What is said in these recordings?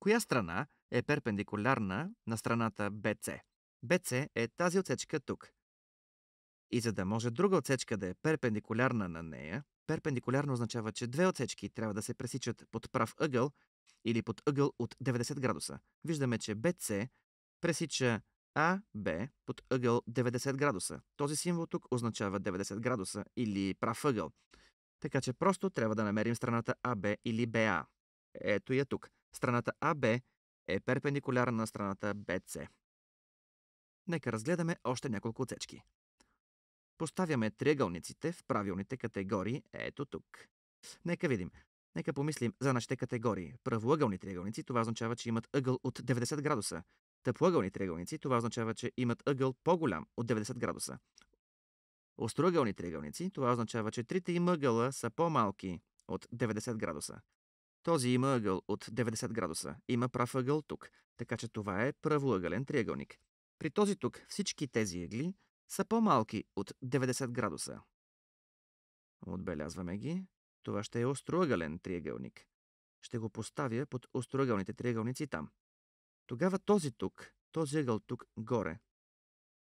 Коя страна е перпендикулярна на страната BC? BC е тази отсечка тук. И за да може друга отсечка да е перпендикулярна на нея, перпендикулярно означава, че две отсечки трябва да се пресичат под прав ъгъл или под ъгъл от 90 градуса. Виждаме, че BC пресича AB под ъгъл 90 градуса. Този символ тук означава 90 градуса или прав ъгъл. Така че просто трябва да намерим страната АБ или БА. Ето я тук. Страната АБ е перпендикулярна на страната БЦ. Нека разгледаме още няколко отсечки. Поставяме триъгълниците в правилните категории ето тук. Нека видим. Нека помислим за нашите категории. Правоъгълни триъгълници, това означава, че имат ъгъл от 90 градуса. Тъплоъгълни триъгълници, това означава, че имат ъгъл по-голям от 90 градуса. Остроъгълни триъгълници, това означава, че трите им ъгъла са по-малки от 90 градуса. Този има ъгъл от 90 градуса. Има прав ъгъл тук, така че това е правоъгълен триъгълник. При този тук всички тези ъгли са по-малки от 90 градуса. Отбелязваме ги. Това ще е остроъгълен триъгълник. Ще го поставя под остроъгълните триъгълници там. Тогава този тук, този ъгъл тук горе,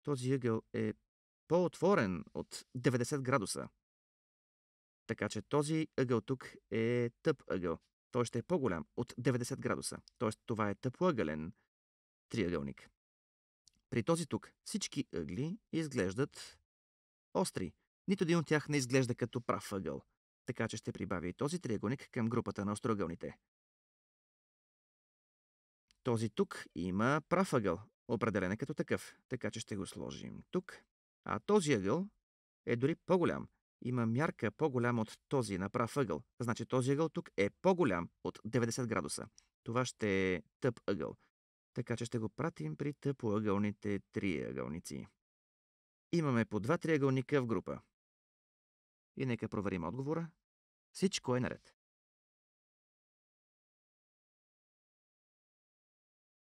този ъгъл е по-отворен от 90 градуса. Така че този ъгъл тук е тъп ъгъл. Той ще е по-голям от 90 градуса, т.е. това е тъпоъгълен триъгълник. При този тук всички ъгли изглеждат остри. Нито един от тях не изглежда като прав ъгъл, така че ще прибавя и този триъгълник към групата на остроъгълните. Този тук има прав ъгъл, определен е като такъв, така че ще го сложим тук. А този ъгъл е дори по-голям, има мярка по-голям от този на прав ъгъл. Значи този ъгъл тук е по-голям от 90 градуса. Това ще е тъп ъгъл. Така че ще го пратим при тъпоъгълните триъгълници. Имаме по два триъгълника в група. И нека проверим отговора. Всичко е наред.